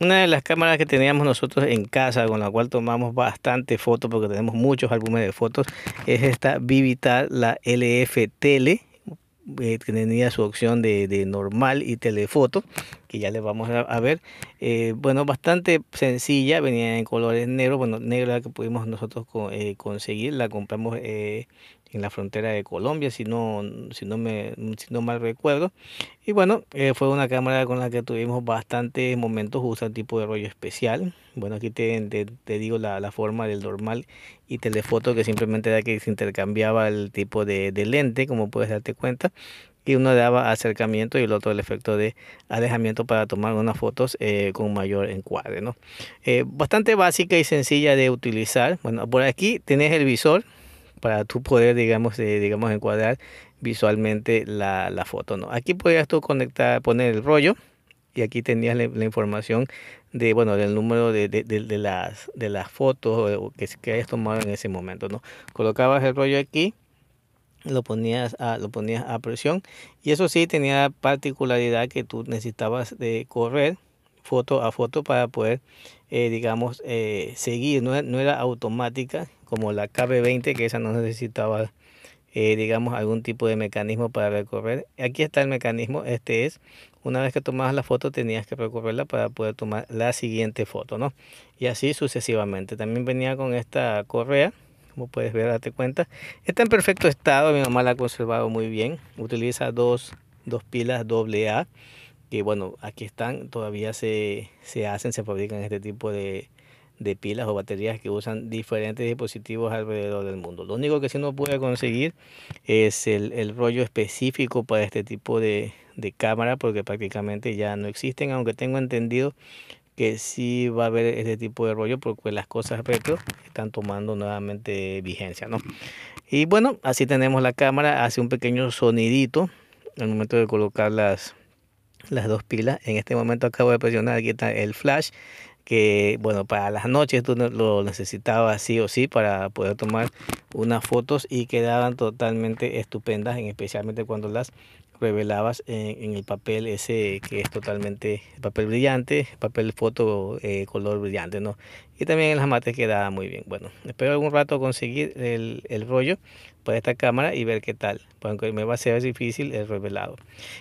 Una de las cámaras que teníamos nosotros en casa, con la cual tomamos bastante fotos, porque tenemos muchos álbumes de fotos, es esta Vivital, la LF Tele, eh, que tenía su opción de, de normal y telefoto, que ya les vamos a, ver. Eh, bueno, bastante sencilla, venía en colores negros, bueno, negra que pudimos nosotros eh, conseguir, la compramos. Eh, en la frontera de Colombia, si no, si no, me, mal recuerdo. Y bueno, eh, fue una cámara con la que tuvimos bastantes momentos, usa tipo de rollo especial. Bueno, aquí te, te, digo la, forma del normal y telefoto que simplemente era que se intercambiaba el tipo de, lente, como puedes darte cuenta. Y uno daba acercamiento y el otro el efecto de alejamiento para tomar unas fotos eh, con mayor encuadre. ¿no? Eh, bastante básica y sencilla de utilizar. Bueno, por aquí tenés el visor, para tú poder, digamos, eh, digamos encuadrar visualmente la, foto. ¿no? Aquí podías tú conectar, poner el rollo y aquí tenías la, información de, bueno, del número de, las, de las fotos que, que, hayas tomado en ese momento. ¿no? Colocabas el rollo aquí. Lo ponías, a, lo ponías a presión y eso sí tenía particularidad que tú necesitabas de correr foto a foto para poder, eh, digamos, eh, seguir. No, era automática como la KB20, que esa no necesitaba, eh, digamos, algún tipo de mecanismo para recorrer. Aquí está el mecanismo, este es, una vez que tomabas la foto tenías que recorrerla para poder tomar la siguiente foto, ¿no? Y así sucesivamente. También venía con esta correa como puedes ver, date cuenta. Está en perfecto estado, mi mamá la ha conservado muy bien. Utiliza dos, dos pilas AA que bueno, aquí están, todavía se, se hacen, se fabrican este tipo de, pilas o baterías que usan diferentes dispositivos alrededor del mundo. Lo único que sí no pude conseguir es el, rollo específico para este tipo de, de, cámara porque prácticamente ya no existen, aunque tengo entendido que sí va a haber este tipo de rollo porque las cosas retro están tomando nuevamente vigencia, ¿no? Y bueno, así tenemos la cámara, hace un pequeño sonidito al momento de colocar las, las dos pilas. En este momento acabo de presionar aquí está el flash que, bueno, para las noches tú lo necesitabas sí o sí para poder tomar unas fotos y quedaban totalmente estupendas, especialmente cuando las revelabas en, el papel ese que es totalmente papel brillante, papel foto eh, color brillante, ¿no? Y también en las mates quedaba muy bien. Bueno, espero algún rato conseguir el, rollo para esta cámara y ver qué tal, porque me va a ser difícil el revelado.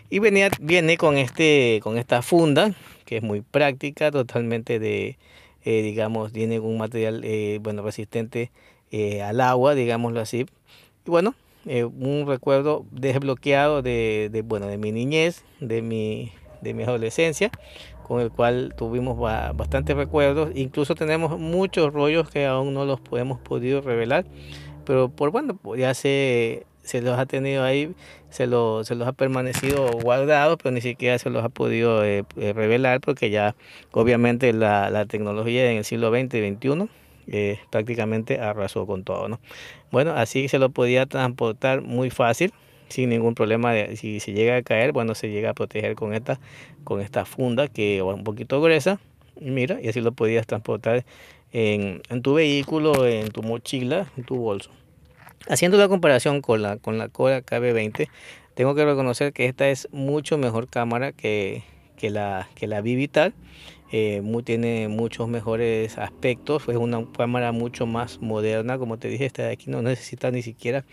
Y venía, viene con, este, con esta funda que es muy práctica, totalmente de, eh, digamos, tiene un material, eh, bueno, resistente eh, al agua, digámoslo así. Y bueno, un recuerdo desbloqueado de, bueno, de mi niñez, de mi, de mi adolescencia, con el cual tuvimos bastantes recuerdos. Incluso tenemos muchos rollos que aún no los podemos podido revelar, pero por bueno, ya se se los ha tenido ahí, se, lo, se los ha permanecido guardados, pero ni siquiera se los ha podido eh, eh, revelar porque ya obviamente la, tecnología en el siglo XX y XXI eh, prácticamente arrasó con todo. ¿no? Bueno, así se lo podía transportar muy fácil sin ningún problema. Si se llega a caer, bueno, se llega a proteger con esta, con esta funda que es un poquito gruesa. Mira, y así lo podías transportar en, en tu vehículo, en tu mochila, en tu bolso. Haciendo la comparación con la, con la Cora KB20, tengo que reconocer que esta es mucho mejor cámara que, que la, que la eh, tiene muchos mejores aspectos, es una cámara mucho más moderna, como te dije, esta de aquí no necesita ni siquiera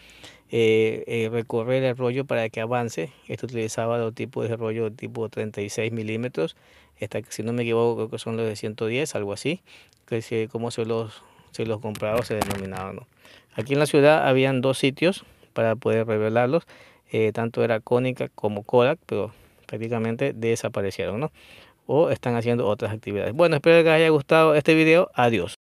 eh, eh, recorrer el rollo para que avance. Esto utilizaba los tipos de rollo tipo 36 milímetros, esta si no me equivoco creo que son los de 110, algo así, que como se los si los compraba se denominaban no. Aquí en la ciudad habían dos sitios para poder revelarlos, eh, tanto era Cónica como Kodak, pero prácticamente desaparecieron, ¿no? O están haciendo otras actividades. Bueno, espero que les haya gustado este video. Adiós.